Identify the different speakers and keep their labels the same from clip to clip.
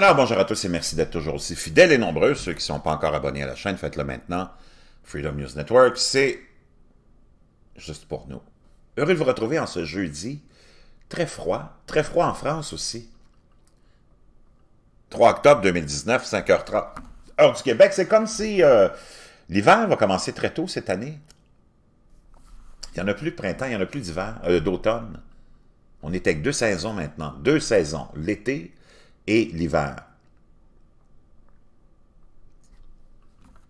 Speaker 1: Alors bonjour à tous et merci d'être toujours aussi fidèles et nombreux. Ceux qui ne sont pas encore abonnés à la chaîne, faites-le maintenant. Freedom News Network, c'est juste pour nous. Heureux de vous retrouver en ce jeudi. Très froid, très froid en France aussi. 3 octobre 2019, 5h30. Heure du Québec, c'est comme si euh, l'hiver va commencer très tôt cette année. Il n'y en a plus de printemps, il n'y en a plus d'hiver, euh, d'automne. On est avec deux saisons maintenant. Deux saisons, l'été et l'hiver.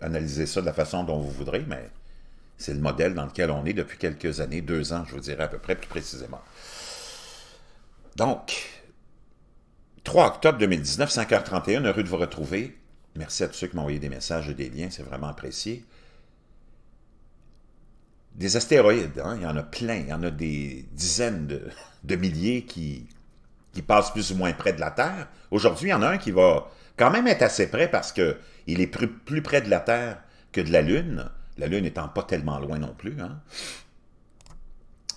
Speaker 1: Analysez ça de la façon dont vous voudrez, mais c'est le modèle dans lequel on est depuis quelques années, deux ans, je vous dirais à peu près plus précisément. Donc, 3 octobre 2019, 5h31, heureux de vous retrouver. Merci à tous ceux qui m'ont envoyé des messages et des liens, c'est vraiment apprécié. Des astéroïdes, hein, il y en a plein, il y en a des dizaines de milliers qui, qui passe plus ou moins près de la Terre. Aujourd'hui, il y en a un qui va quand même être assez près parce qu'il est plus, près de la Terre que de la Lune, la Lune n'étant pas tellement loin non plus. Hein.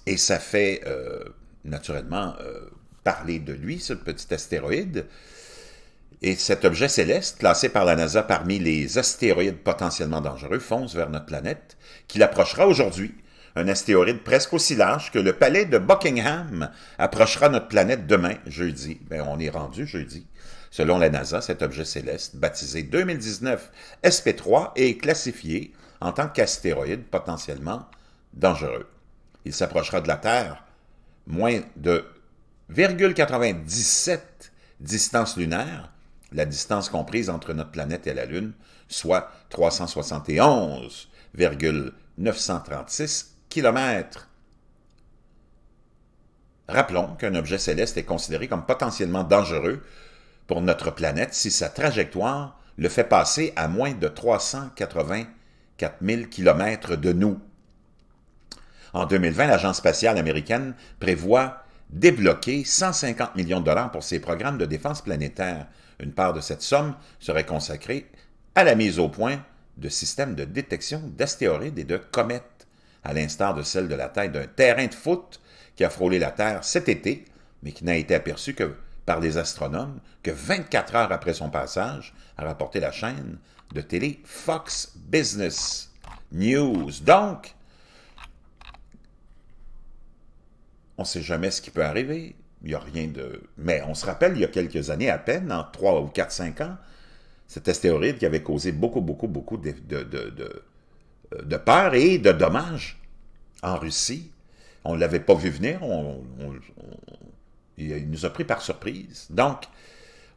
Speaker 1: Et ça fait euh, naturellement euh, parler de lui, ce petit astéroïde. Et cet objet céleste, classé par la NASA parmi les astéroïdes potentiellement dangereux, fonce vers notre planète, qui l'approchera aujourd'hui un astéroïde presque aussi large que le palais de Buckingham approchera notre planète demain, jeudi. Ben, on est rendu jeudi. Selon la NASA, cet objet céleste, baptisé 2019 SP3, est classifié en tant qu'astéroïde potentiellement dangereux. Il s'approchera de la Terre moins de 0,97 distance lunaire, la distance comprise entre notre planète et la Lune, soit 371,936 kilomètres. Rappelons qu'un objet céleste est considéré comme potentiellement dangereux pour notre planète si sa trajectoire le fait passer à moins de 384 000 km de nous. En 2020, l'Agence spatiale américaine prévoit débloquer 150 millions de dollars pour ses programmes de défense planétaire. Une part de cette somme serait consacrée à la mise au point de systèmes de détection d'astéroïdes et de comètes à l'instar de celle de la taille d'un terrain de foot qui a frôlé la Terre cet été, mais qui n'a été aperçu que par des astronomes que 24 heures après son passage, a rapporté la chaîne de télé Fox Business News. Donc, on ne sait jamais ce qui peut arriver. Il n'y a rien de... Mais on se rappelle, il y a quelques années à peine, en 3 ou 4, 5 ans, cet astéroïde qui avait causé beaucoup, beaucoup, beaucoup de de peur et de dommages en Russie. On ne l'avait pas vu venir, on, il nous a pris par surprise. Donc,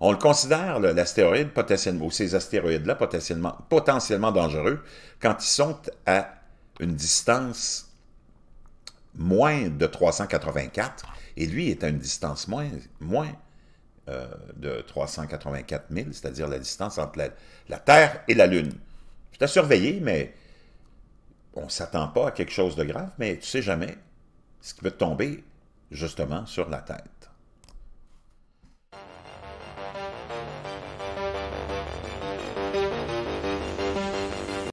Speaker 1: on le considère, l'astéroïde, potentiellement, ces astéroïdes-là, potentiellement, dangereux, quand ils sont à une distance moins de 384, et lui est à une distance moins, moins euh, de 384 000, c'est-à-dire la distance entre la, Terre et la Lune. Je à surveiller, mais on ne s'attend pas à quelque chose de grave, mais tu sais jamais ce qui peut tomber justement sur la tête.